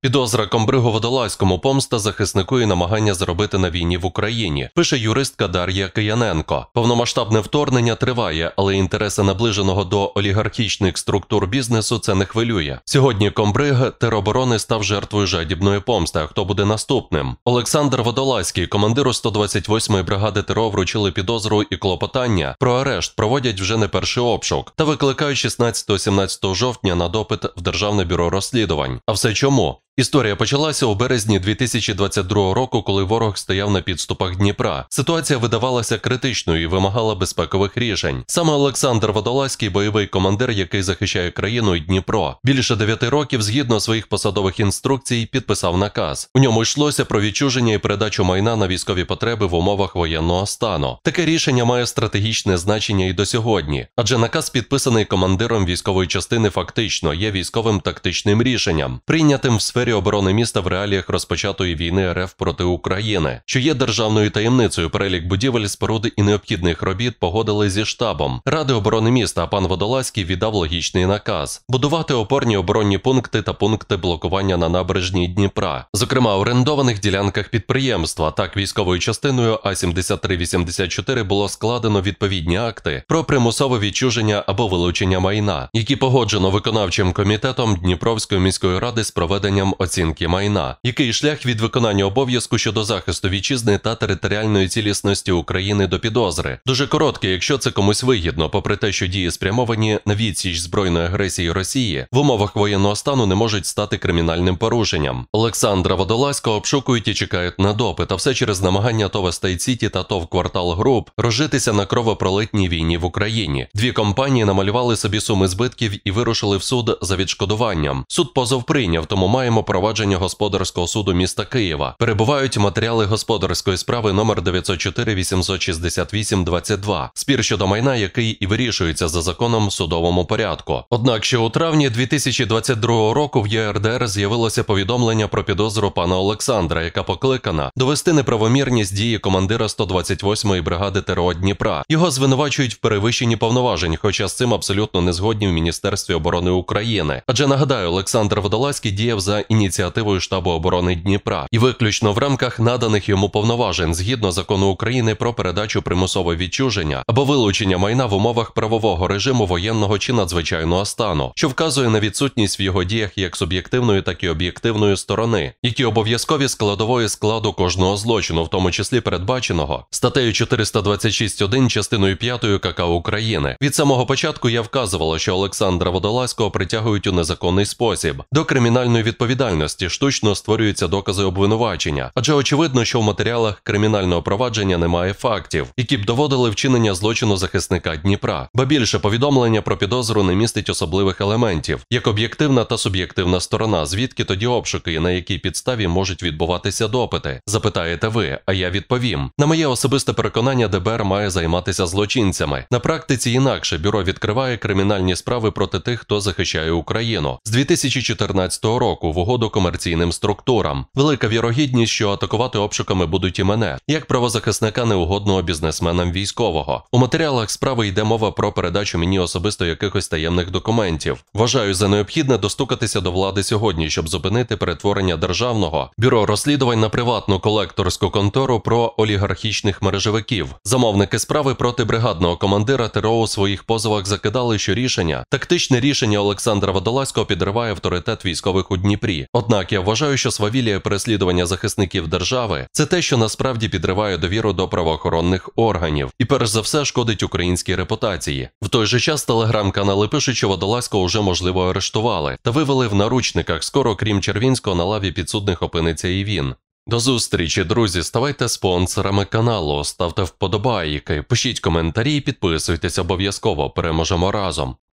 Підозра Комбриго Водолайському помста захиснику і намагання зробити на війні в Україні, пише юристка Дар'я Кияненко. Повномасштабне вторгнення триває, але інтереси наближеного до олігархічних структур бізнесу це не хвилює. Сьогодні комбриг тероборони став жертвою жадібної помсти. А хто буде наступним? Олександр Водолазький, командиру 128-ї бригади ТРО вручили підозру і клопотання. Про арешт проводять вже не перший обшук та викликають 16-17 жовтня на допит в Державне бюро розслідувань. А все чому? Історія почалася у березні 2022 року, коли ворог стояв на підступах Дніпра. Ситуація видавалася критичною і вимагала безпекових рішень. Саме Олександр Водоласький, бойовий командир, який захищає країну і Дніпро, більше дев'яти років, згідно своїх посадових інструкцій, підписав наказ. У ньому йшлося про відчуження і передачу майна на військові потреби в умовах воєнного стану. Таке рішення має стратегічне значення і до сьогодні, адже наказ підписаний командиром військової частини, фактично є військовим тактичним рішенням, прийнятим в сфері сфері оборони міста в реаліях розпочатої війни РФ проти України, що є державною таємницею. Перелік будівель, споруди і необхідних робіт погодили зі штабом ради оборони міста. Пан Водолазький віддав логічний наказ: будувати опорні оборонні пункти та пункти блокування на набережні Дніпра, зокрема орендованих ділянках підприємства. Так військовою частиною А 7384 було складено відповідні акти про примусове відчуження або вилучення майна, які погоджено виконавчим комітетом Дніпровської міської ради з проведенням оцінки майна, який шлях від виконання обов'язку щодо захисту вітчизни та територіальної цілісності України до підозри. Дуже короткий, якщо це комусь вигідно, попри те, що дії спрямовані на відсіч збройної агресії Росії в умовах воєнного стану не можуть стати кримінальним порушенням. Олександра Водолазького обшукують і чекають на допит, а все через намагання Това Стейт Сіті та ТОВ Квартал Груп розжитися на кровопролитній війні в Україні. Дві компанії намалювали собі суми збитків і вирушили в суд за відшкодуванням. Суд позов прийняв, тому маємо судовому провадженні господарського суду міста Києва. Перебувають матеріали господарської справи номер 904 868 22 спір щодо майна, який і вирішується за законом в судовому порядку. Однак ще у травні 2022 року в ЄРДР з'явилося повідомлення про підозру пана Олександра, яка покликана довести неправомірність дії командира 128-ї бригади ТРО Дніпра. Його звинувачують в перевищенні повноважень, хоча з цим абсолютно не згодні в Міністерстві оборони України. Адже нагадаю, Олександр Водолазький діяв за ініціативою штабу оборони Дніпра і виключно в рамках наданих йому повноважень згідно закону України про передачу примусове відчуження або вилучення майна в умовах правового режиму воєнного чи надзвичайного стану, що вказує на відсутність в його діях як суб'єктивної, так і об'єктивної сторони, які обов'язкові складової складу кожного злочину, в тому числі передбаченого статтею 426.1 частиною 5 КК України. Від самого початку я вказувала, що Олександра Водолазького притягують у незаконний спосіб до кримінальної відповідальності відповідальності штучно створюються докази обвинувачення, адже очевидно, що в матеріалах кримінального провадження немає фактів, які б доводили вчинення злочину захисника Дніпра, бо більше повідомлення про підозру не містить особливих елементів, як об'єктивна та суб'єктивна сторона, звідки тоді обшуки і на якій підставі можуть відбуватися допити, запитаєте ви, а я відповім. На моє особисте переконання, ДБР має займатися злочинцями. На практиці інакше бюро відкриває кримінальні справи проти тих, хто захищає Україну з 2014 року. В догоду комерційним структурам. Велика вірогідність, що атакувати обшуками будуть і мене, як правозахисника неугодного бізнесменам військового. У матеріалах справи йде мова про передачу мені особисто якихось таємних документів. Вважаю за необхідне достукатися до влади сьогодні, щоб зупинити перетворення державного бюро розслідувань на приватну колекторську контору про олігархічних мережевиків. Замовники справи проти бригадного командира ТРО у своїх позовах закидали, що рішення тактичне рішення Олександра Водолазького підриває авторитет військових у Дніпрі. Росії. Однак я вважаю, що свавілія переслідування захисників держави це те, що насправді підриває довіру до правоохоронних органів і, перш за все, шкодить українській репутації. В той же час телеграм-канали пишуть, що Водолазького вже можливо арештували та вивели в наручниках. Скоро, крім червінського, на лаві підсудних опиниться і він. До зустрічі, друзі. Ставайте спонсорами каналу, ставте вподобайки, пишіть коментарі, і підписуйтесь обов'язково. Переможемо разом.